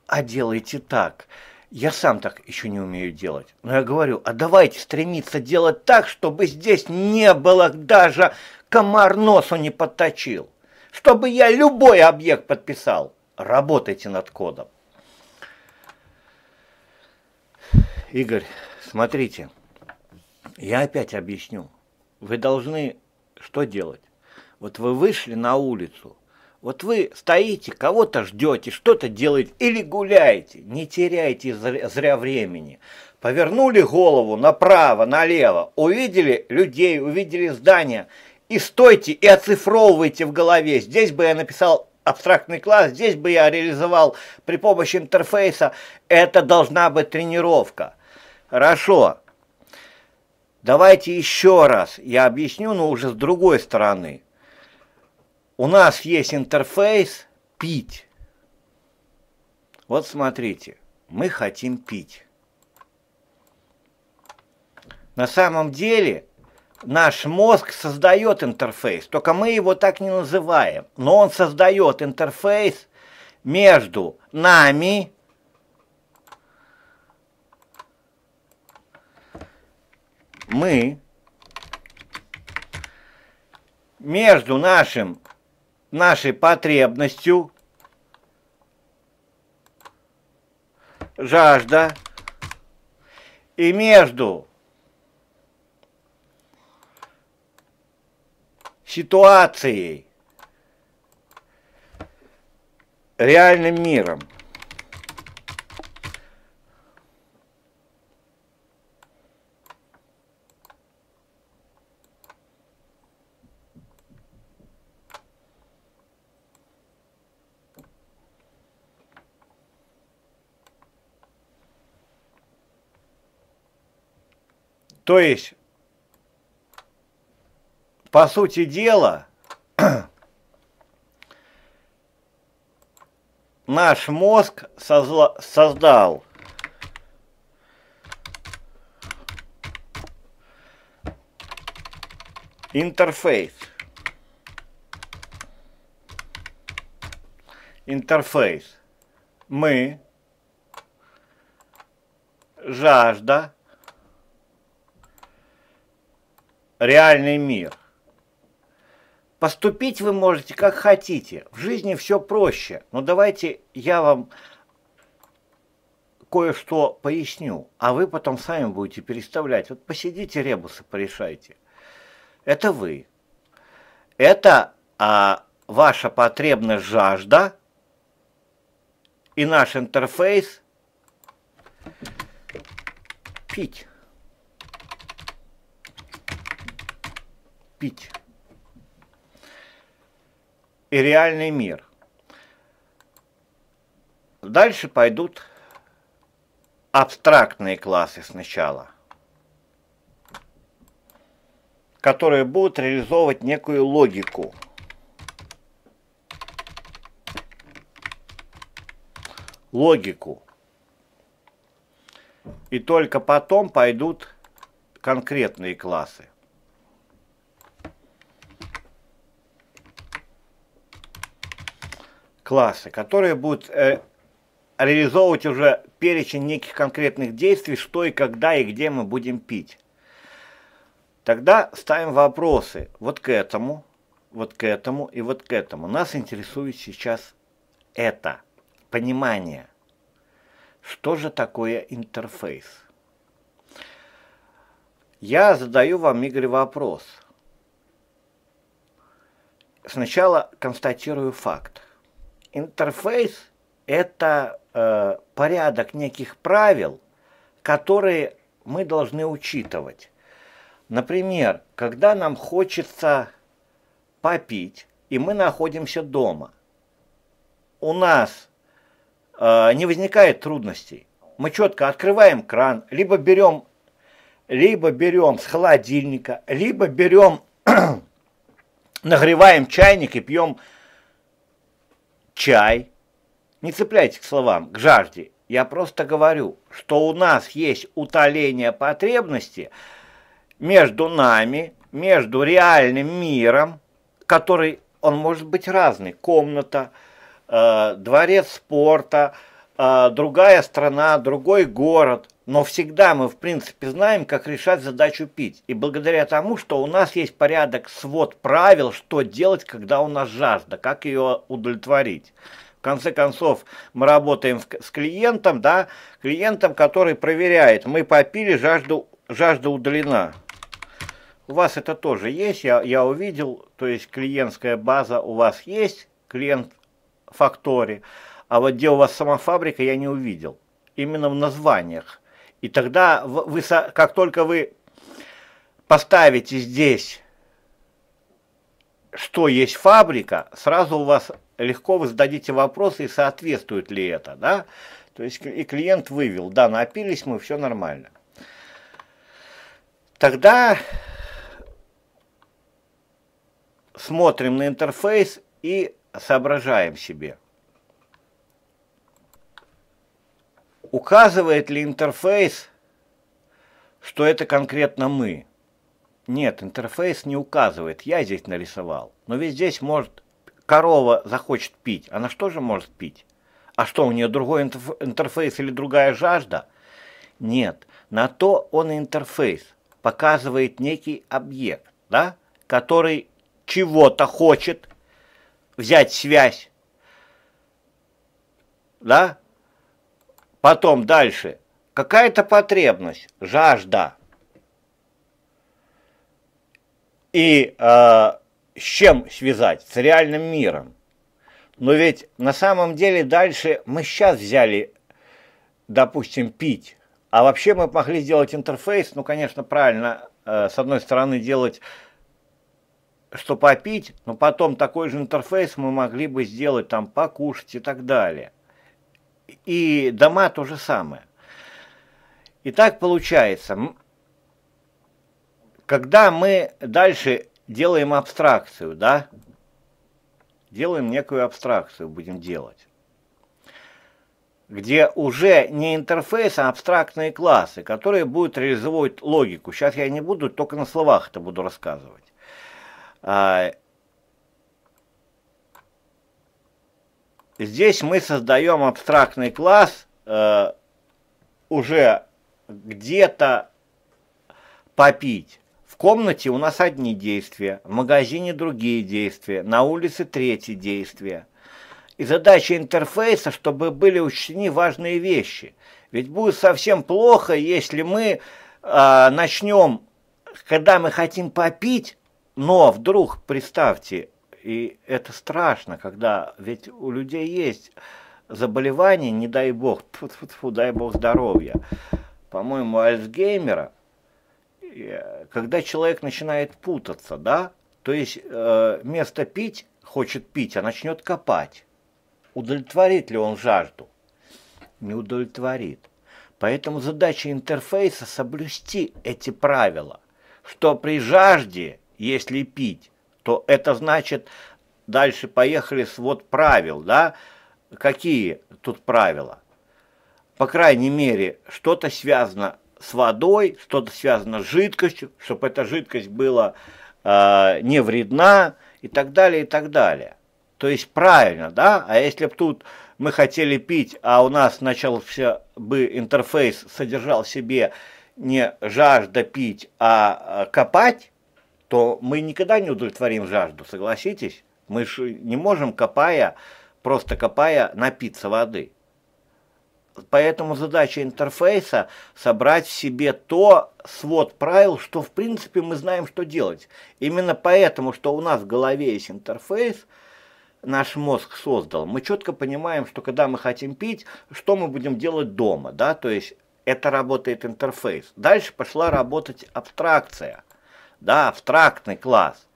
А делайте так. Я сам так еще не умею делать. Но я говорю, а давайте стремиться делать так, чтобы здесь не было даже комар носу не подточил, чтобы я любой объект подписал. Работайте над кодом. Игорь, смотрите, я опять объясню. Вы должны что делать? Вот вы вышли на улицу, вот вы стоите, кого-то ждете, что-то делаете или гуляете, не теряйте зря времени. Повернули голову направо, налево, увидели людей, увидели здания – и стойте, и оцифровывайте в голове. Здесь бы я написал абстрактный класс, здесь бы я реализовал при помощи интерфейса. Это должна быть тренировка. Хорошо. Давайте еще раз я объясню, но уже с другой стороны. У нас есть интерфейс «пить». Вот смотрите, мы хотим пить. На самом деле – Наш мозг создает интерфейс, только мы его так не называем, но он создает интерфейс между нами мы между нашим, нашей потребностью, жажда и между ситуацией, реальным миром. То есть по сути дела, наш мозг создал интерфейс. Интерфейс. Мы, жажда, реальный мир. Поступить вы можете как хотите. В жизни все проще. Но давайте я вам кое-что поясню, а вы потом сами будете переставлять. Вот посидите ребусы, порешайте. Это вы. Это а, ваша потребность, жажда и наш интерфейс пить. Пить и реальный мир. Дальше пойдут абстрактные классы сначала, которые будут реализовывать некую логику. Логику. И только потом пойдут конкретные классы. классы, которые будут э, реализовывать уже перечень неких конкретных действий, что и когда и где мы будем пить. Тогда ставим вопросы вот к этому, вот к этому и вот к этому. Нас интересует сейчас это, понимание. Что же такое интерфейс? Я задаю вам, Игорь, вопрос. Сначала констатирую факт. Интерфейс – это э, порядок неких правил, которые мы должны учитывать. Например, когда нам хочется попить, и мы находимся дома, у нас э, не возникает трудностей. Мы четко открываем кран, либо берем, либо берем с холодильника, либо берем, нагреваем чайник и пьем чай. Не цепляйтесь к словам, к жажде. Я просто говорю, что у нас есть утоление потребности между нами, между реальным миром, который, он может быть разный, комната, э, дворец спорта, э, другая страна, другой город, но всегда мы, в принципе, знаем, как решать задачу пить. И благодаря тому, что у нас есть порядок свод правил, что делать, когда у нас жажда, как ее удовлетворить. В конце концов, мы работаем с клиентом, да, клиентом, который проверяет, мы попили, жажда жажда удалена. У вас это тоже есть, я, я увидел, то есть клиентская база у вас есть, клиент фактори, а вот где у вас сама фабрика, я не увидел. Именно в названиях и тогда, вы, как только вы поставите здесь, что есть фабрика, сразу у вас легко вы зададите вопросы, и соответствует ли это, да? То есть и клиент вывел, да, напились мы, все нормально. Тогда смотрим на интерфейс и соображаем себе. Указывает ли интерфейс, что это конкретно мы? Нет, интерфейс не указывает. Я здесь нарисовал. Но ведь здесь может корова захочет пить. Она что же может пить? А что, у нее другой интерфейс или другая жажда? Нет, на то он интерфейс. Показывает некий объект, да, который чего-то хочет взять связь, да, Потом дальше. Какая-то потребность, жажда. И э, с чем связать? С реальным миром. Но ведь на самом деле дальше мы сейчас взяли, допустим, пить. А вообще мы могли сделать интерфейс, ну, конечно, правильно, э, с одной стороны делать, что попить, но потом такой же интерфейс мы могли бы сделать, там, покушать и так далее и дома то же самое. И так получается, когда мы дальше делаем абстракцию, да, делаем некую абстракцию, будем делать, где уже не интерфейс, а абстрактные классы, которые будут реализовывать логику. Сейчас я не буду, только на словах это буду рассказывать. А, здесь мы создаем абстрактный класс э, уже где-то попить. В комнате у нас одни действия, в магазине другие действия, на улице третьи действия. И задача интерфейса, чтобы были учтены важные вещи. Ведь будет совсем плохо, если мы э, начнем, когда мы хотим попить, но вдруг, представьте, и это страшно, когда ведь у людей есть заболевание, не дай бог, тьфу -тьфу -тьфу, дай бог здоровья. По-моему, Альцгеймера, э, когда человек начинает путаться, да, то есть э, вместо пить хочет пить, а начнет копать. Удовлетворит ли он жажду? Не удовлетворит. Поэтому задача интерфейса соблюсти эти правила, что при жажде, если пить, то это значит, дальше поехали свод правил, да? Какие тут правила? По крайней мере, что-то связано с водой, что-то связано с жидкостью, чтобы эта жидкость была э, не вредна и так далее, и так далее. То есть правильно, да? А если бы тут мы хотели пить, а у нас сначала все бы интерфейс содержал в себе не жажда пить, а, а копать, то мы никогда не удовлетворим жажду, согласитесь? Мы же не можем, копая, просто копая, напиться воды. Поэтому задача интерфейса – собрать в себе то свод правил, что в принципе мы знаем, что делать. Именно поэтому, что у нас в голове есть интерфейс, наш мозг создал, мы четко понимаем, что когда мы хотим пить, что мы будем делать дома, да, то есть это работает интерфейс. Дальше пошла работать абстракция – да, абстрактный класс.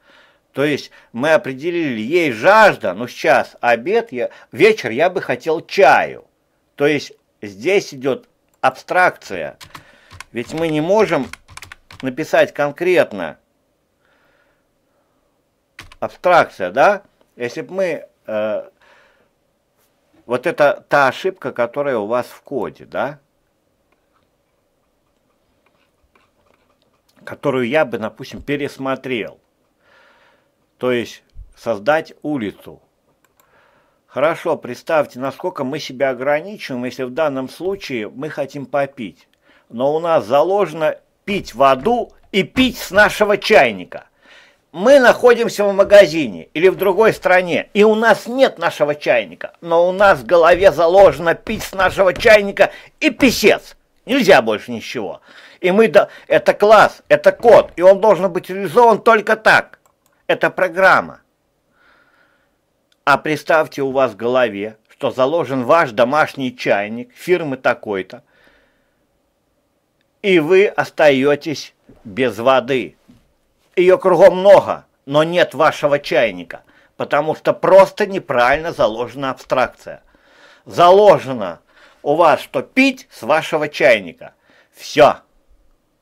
То есть мы определили, ей жажда, но сейчас обед, я, вечер я бы хотел чаю. То есть здесь идет абстракция. Ведь мы не можем написать конкретно абстракция, да? Если бы мы... Э, вот это та ошибка, которая у вас в коде, да? которую я бы, допустим, пересмотрел. То есть создать улицу. Хорошо, представьте, насколько мы себя ограничиваем, если в данном случае мы хотим попить. Но у нас заложено пить воду и пить с нашего чайника. Мы находимся в магазине или в другой стране, и у нас нет нашего чайника, но у нас в голове заложено пить с нашего чайника и писец. Нельзя больше ничего. И мы, да, это класс, это код, и он должен быть реализован только так. Это программа. А представьте у вас в голове, что заложен ваш домашний чайник фирмы такой-то, и вы остаетесь без воды. Ее кругом много, но нет вашего чайника, потому что просто неправильно заложена абстракция. Заложено у вас, что пить с вашего чайника. Все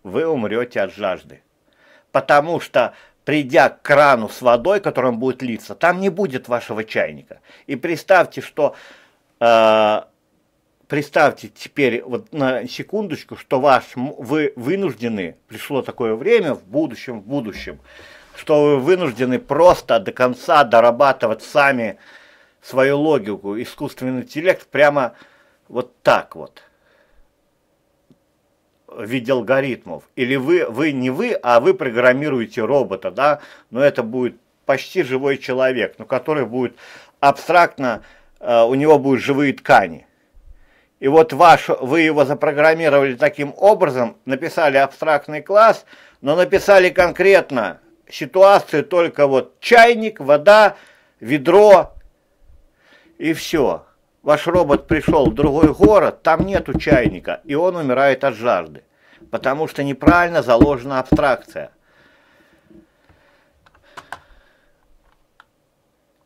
вы умрете от жажды. Потому что, придя к крану с водой, которым будет литься, там не будет вашего чайника. И представьте, что... Э, представьте теперь вот на секундочку, что ваш, вы вынуждены, пришло такое время в будущем, в будущем, что вы вынуждены просто до конца дорабатывать сами свою логику, искусственный интеллект прямо вот так вот в виде алгоритмов. Или вы, вы не вы, а вы программируете робота, да, но это будет почти живой человек, но который будет абстрактно, э, у него будут живые ткани. И вот ваш, вы его запрограммировали таким образом, написали абстрактный класс, но написали конкретно ситуацию только вот чайник, вода, ведро и все ваш робот пришел в другой город, там нет чайника, и он умирает от жажды, потому что неправильно заложена абстракция.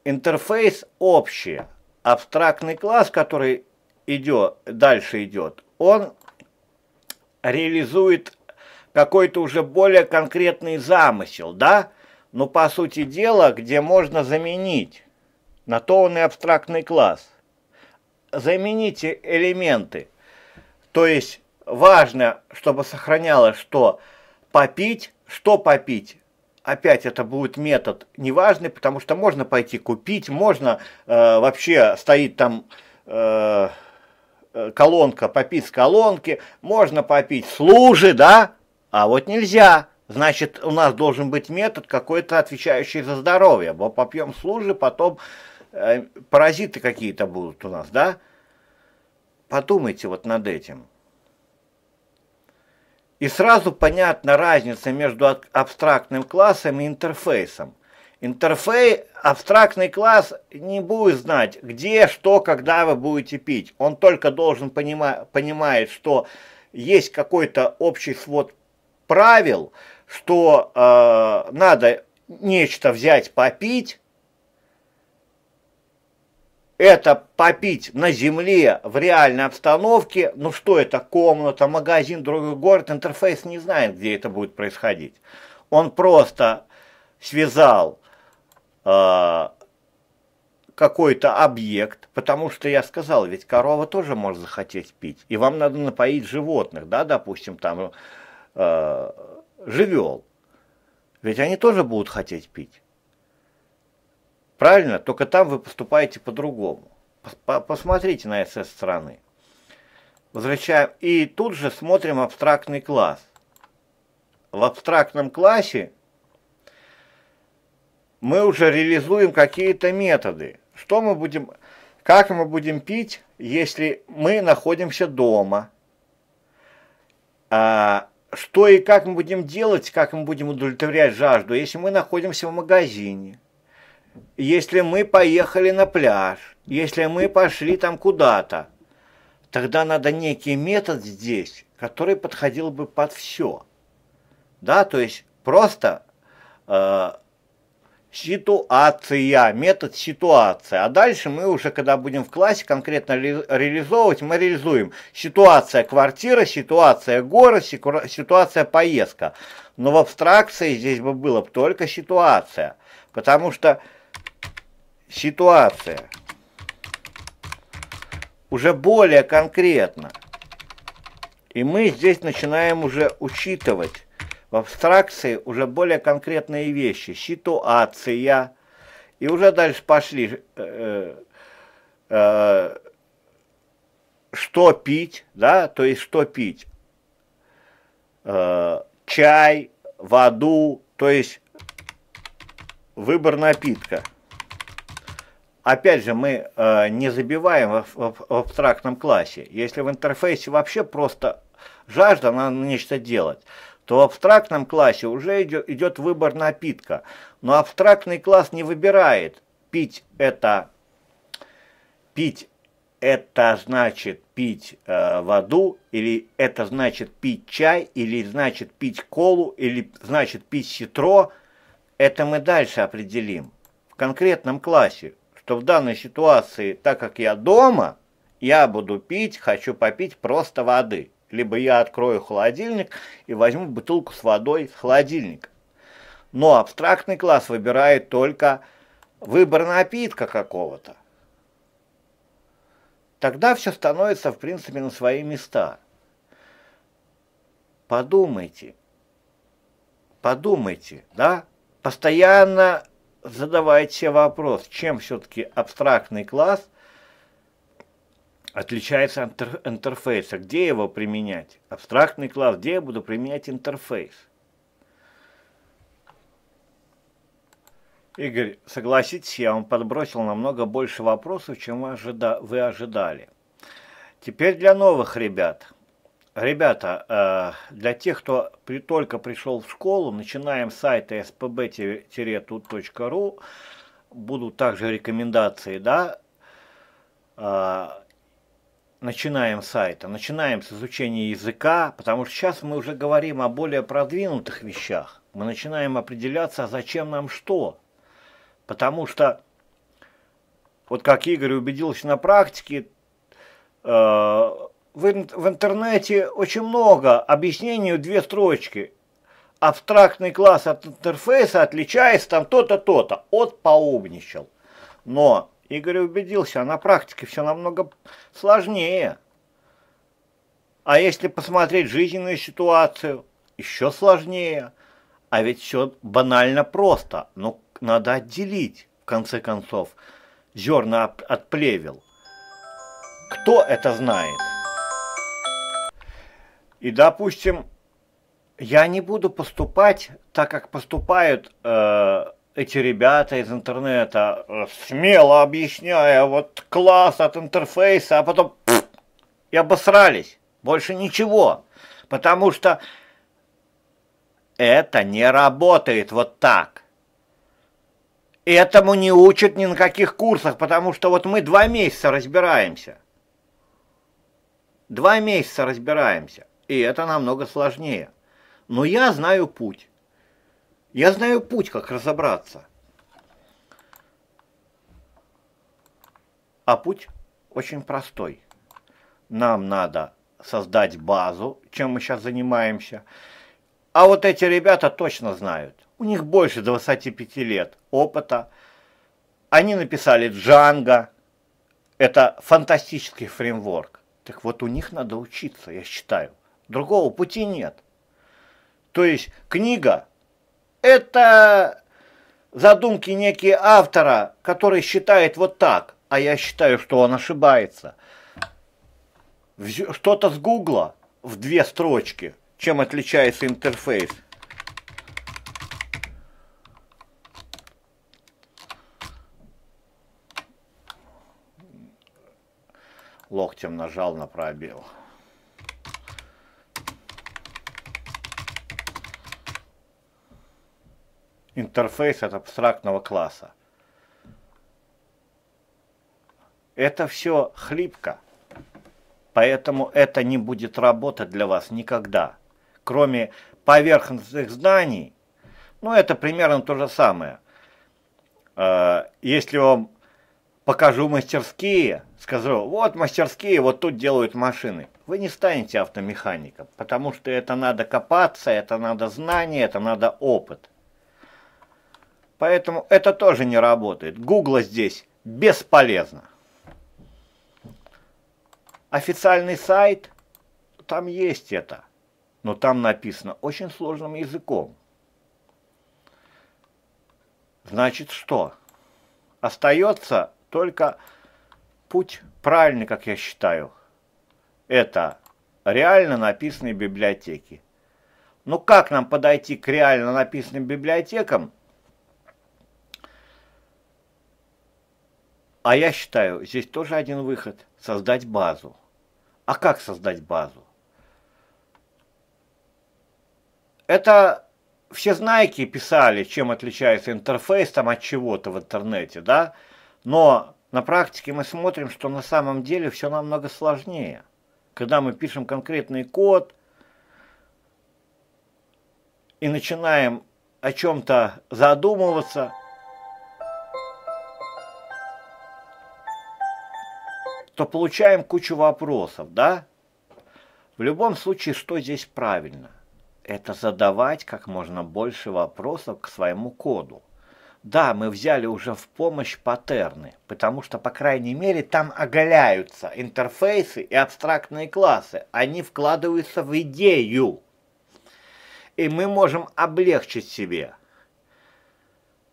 Интерфейс общий, абстрактный класс, который идет, дальше идет, он реализует какой-то уже более конкретный замысел, да? Но ну, по сути дела, где можно заменить, на то он и абстрактный класс – замените элементы. То есть важно, чтобы сохранялось, что попить, что попить. Опять это будет метод неважный, потому что можно пойти купить, можно э, вообще стоит там э, э колонка, попить с колонки, можно попить служи, да, а вот нельзя. Значит, у нас должен быть метод какой-то отвечающий за здоровье. Мы попьем служи, потом Э, паразиты какие-то будут у нас, да? Подумайте вот над этим. И сразу понятна разница между абстрактным классом и интерфейсом. Интерфейс, абстрактный класс не будет знать, где, что, когда вы будете пить. Он только должен понимать, понимает, что есть какой-то общий свод правил, что э, надо нечто взять попить, это попить на земле в реальной обстановке, ну что это, комната, магазин, другой город, интерфейс не знает, где это будет происходить. Он просто связал э, какой-то объект, потому что я сказал, ведь корова тоже может захотеть пить, и вам надо напоить животных, да, допустим, там э, а, живел, ведь они тоже будут хотеть пить. Правильно? Только там вы поступаете по-другому. Посмотрите на СС страны. Возвращаем. И тут же смотрим абстрактный класс. В абстрактном классе мы уже реализуем какие-то методы. Что мы будем, как мы будем пить, если мы находимся дома? А, что и как мы будем делать, как мы будем удовлетворять жажду, если мы находимся в магазине? если мы поехали на пляж, если мы пошли там куда-то, тогда надо некий метод здесь, который подходил бы под все. Да, то есть просто э, ситуация, метод ситуации, А дальше мы уже, когда будем в классе конкретно реализовывать, мы реализуем ситуация квартира, ситуация город, ситуация поездка. Но в абстракции здесь бы было только ситуация, потому что ситуация. Уже более конкретно. И мы здесь начинаем уже учитывать в абстракции уже более конкретные вещи. Ситуация. И уже дальше пошли, э, э, э что пить, да, то есть что пить. Э, чай, воду, то есть выбор напитка опять же, мы э, не забиваем в, в, в абстрактном классе. Если в интерфейсе вообще просто жажда, надо нечто делать, то в абстрактном классе уже идет, идет выбор напитка. Но абстрактный класс не выбирает пить это, пить это значит пить э, воду, или это значит пить чай, или значит пить колу, или значит пить ситро. Это мы дальше определим в конкретном классе, что в данной ситуации, так как я дома, я буду пить, хочу попить просто воды. Либо я открою холодильник и возьму бутылку с водой с холодильника. Но абстрактный класс выбирает только выбор напитка какого-то. Тогда все становится, в принципе, на свои места. Подумайте, подумайте, да? Постоянно задавайте себе вопрос, чем все-таки абстрактный класс отличается от интерфейса, где его применять. Абстрактный класс, где я буду применять интерфейс. Игорь, согласитесь, я вам подбросил намного больше вопросов, чем вы, вы ожидали. Теперь для новых ребят – Ребята, э, для тех, кто при, только пришел в школу, начинаем с сайта spb-tut.ru. Будут также рекомендации, да? Э, начинаем с сайта, начинаем с изучения языка, потому что сейчас мы уже говорим о более продвинутых вещах. Мы начинаем определяться, а зачем нам что. Потому что, вот как Игорь убедился на практике, э, в, интернете очень много объяснений, две строчки. Абстрактный класс от интерфейса отличается там то-то, то-то. От поумничал. Но Игорь убедился, на практике все намного сложнее. А если посмотреть жизненную ситуацию, еще сложнее. А ведь все банально просто, но ну, надо отделить, в конце концов, зерна от плевел. Кто это знает? И, допустим, я не буду поступать так, как поступают э, эти ребята из интернета, э, смело объясняя, вот класс от интерфейса, а потом пфф, и обосрались. Больше ничего. Потому что это не работает вот так. Этому не учат ни на каких курсах, потому что вот мы два месяца разбираемся. Два месяца разбираемся и это намного сложнее. Но я знаю путь. Я знаю путь, как разобраться. А путь очень простой. Нам надо создать базу, чем мы сейчас занимаемся. А вот эти ребята точно знают. У них больше 25 лет опыта. Они написали Django. Это фантастический фреймворк. Так вот, у них надо учиться, я считаю. Другого пути нет. То есть книга – это задумки некие автора, который считает вот так, а я считаю, что он ошибается. Что-то с Гугла в две строчки. Чем отличается интерфейс? Локтем нажал на пробел. интерфейс от абстрактного класса. Это все хлипко, поэтому это не будет работать для вас никогда. Кроме поверхностных знаний, ну это примерно то же самое. Э, если вам покажу мастерские, скажу, вот мастерские, вот тут делают машины. Вы не станете автомехаником, потому что это надо копаться, это надо знание, это надо опыт. Поэтому это тоже не работает. Гугла здесь бесполезно. Официальный сайт, там есть это, но там написано очень сложным языком. Значит что? Остается только путь правильный, как я считаю. Это реально написанные библиотеки. Но ну, как нам подойти к реально написанным библиотекам, А я считаю, здесь тоже один выход – создать базу. А как создать базу? Это все знайки писали, чем отличается интерфейс там от чего-то в интернете, да? Но на практике мы смотрим, что на самом деле все намного сложнее. Когда мы пишем конкретный код и начинаем о чем-то задумываться – то получаем кучу вопросов, да? В любом случае, что здесь правильно? Это задавать как можно больше вопросов к своему коду. Да, мы взяли уже в помощь паттерны, потому что, по крайней мере, там оголяются интерфейсы и абстрактные классы. Они вкладываются в идею. И мы можем облегчить себе.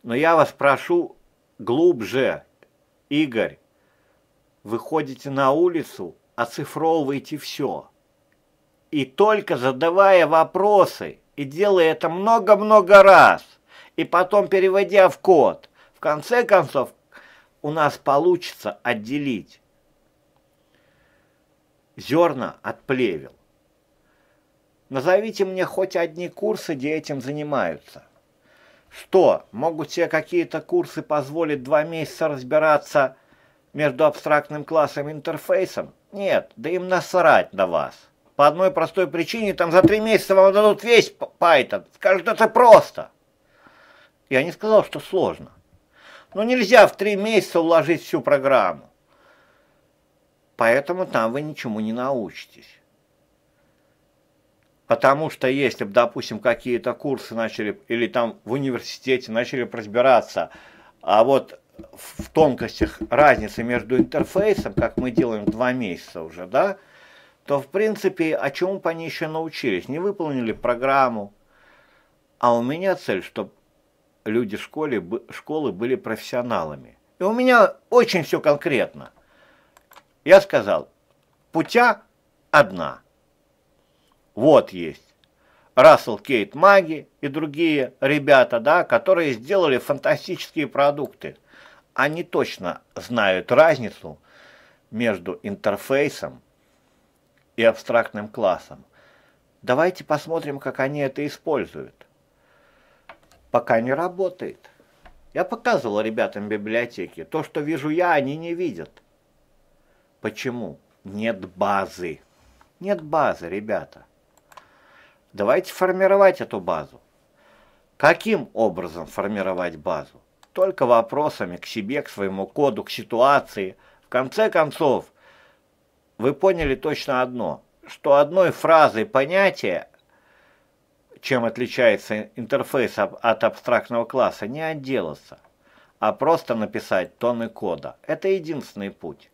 Но я вас прошу глубже, Игорь, выходите на улицу, оцифровываете все. И только задавая вопросы, и делая это много-много раз, и потом переводя в код, в конце концов у нас получится отделить зерна от плевел. Назовите мне хоть одни курсы, где этим занимаются. Что, могут себе какие-то курсы позволить два месяца разбираться между абстрактным классом и интерфейсом? Нет, да им насрать на вас. По одной простой причине, там за три месяца вам дадут весь Python. Скажут, это просто. Я не сказал, что сложно. Но нельзя в три месяца уложить всю программу. Поэтому там вы ничему не научитесь. Потому что если бы, допустим, какие-то курсы начали, или там в университете начали разбираться, а вот в тонкостях разницы между интерфейсом, как мы делаем два месяца уже, да, то в принципе, о чем бы они еще научились? Не выполнили программу. А у меня цель, чтобы люди школе, школы были профессионалами. И у меня очень все конкретно. Я сказал, путя одна. Вот есть. Рассел Кейт Маги и другие ребята, да, которые сделали фантастические продукты – они точно знают разницу между интерфейсом и абстрактным классом. Давайте посмотрим, как они это используют. Пока не работает. Я показывал ребятам библиотеки. То, что вижу я, они не видят. Почему? Нет базы. Нет базы, ребята. Давайте формировать эту базу. Каким образом формировать базу? только вопросами к себе, к своему коду, к ситуации. В конце концов, вы поняли точно одно, что одной фразой понятия, чем отличается интерфейс от абстрактного класса, не отделаться, а просто написать тонны кода. Это единственный путь.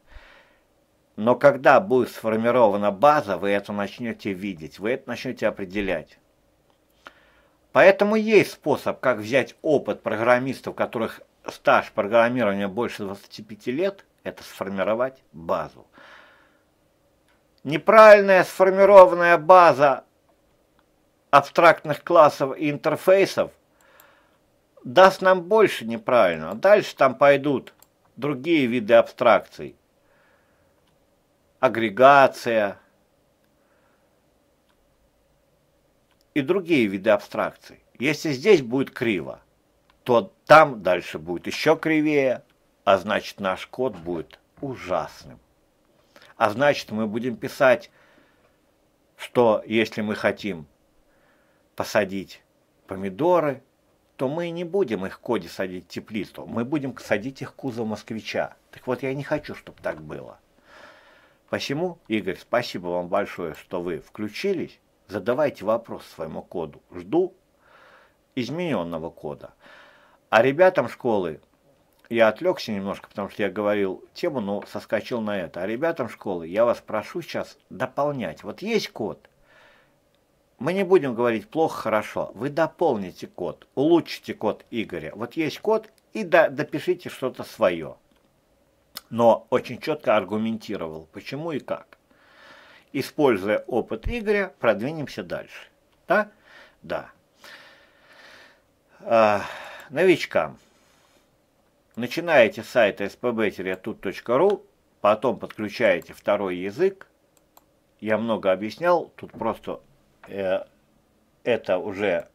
Но когда будет сформирована база, вы это начнете видеть, вы это начнете определять. Поэтому есть способ, как взять опыт программистов, у которых стаж программирования больше 25 лет, это сформировать базу. Неправильная сформированная база абстрактных классов и интерфейсов даст нам больше неправильного. Дальше там пойдут другие виды абстракций. Агрегация, и другие виды абстракций. Если здесь будет криво, то там дальше будет еще кривее, а значит наш код будет ужасным. А значит мы будем писать, что если мы хотим посадить помидоры, то мы не будем их коде садить теплицу, мы будем садить их кузов москвича. Так вот, я не хочу, чтобы так было. Посему, Игорь, спасибо вам большое, что вы включились задавайте вопрос своему коду. Жду измененного кода. А ребятам школы, я отвлекся немножко, потому что я говорил тему, но соскочил на это. А ребятам школы я вас прошу сейчас дополнять. Вот есть код, мы не будем говорить плохо, хорошо. Вы дополните код, улучшите код Игоря. Вот есть код, и до, допишите что-то свое. Но очень четко аргументировал, почему и как используя опыт Игоря, продвинемся дальше. Да? Да. А, новичкам. Начинаете с сайта spb-tut.ru, потом подключаете второй язык. Я много объяснял, тут просто э, это уже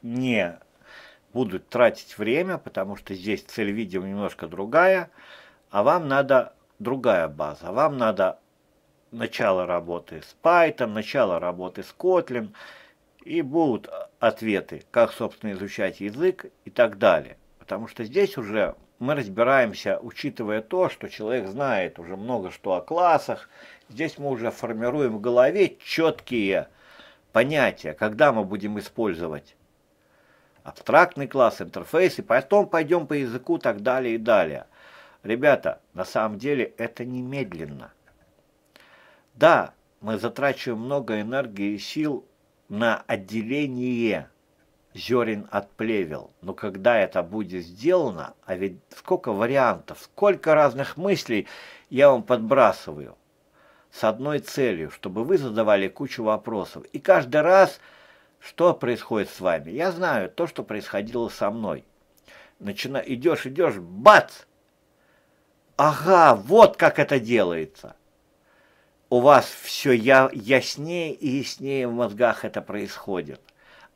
не будут тратить время, потому что здесь цель видео немножко другая, а вам надо другая база. Вам надо начало работы с Python, начало работы с Kotlin, и будут ответы, как, собственно, изучать язык и так далее. Потому что здесь уже мы разбираемся, учитывая то, что человек знает уже много что о классах, здесь мы уже формируем в голове четкие понятия, когда мы будем использовать абстрактный класс, интерфейс, и потом пойдем по языку так далее и далее. Ребята, на самом деле это немедленно – да, мы затрачиваем много энергии и сил на отделение зерен от плевел. Но когда это будет сделано, а ведь сколько вариантов, сколько разных мыслей я вам подбрасываю с одной целью, чтобы вы задавали кучу вопросов. И каждый раз, что происходит с вами, я знаю то, что происходило со мной. Начина... Идешь, идешь, бац! Ага, вот как это делается у вас все я, яснее и яснее в мозгах это происходит.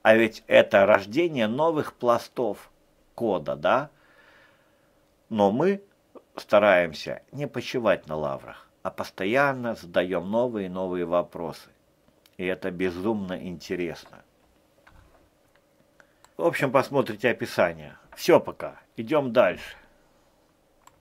А ведь это рождение новых пластов кода, да? Но мы стараемся не почивать на лаврах, а постоянно задаем новые и новые вопросы. И это безумно интересно. В общем, посмотрите описание. Все пока. Идем дальше.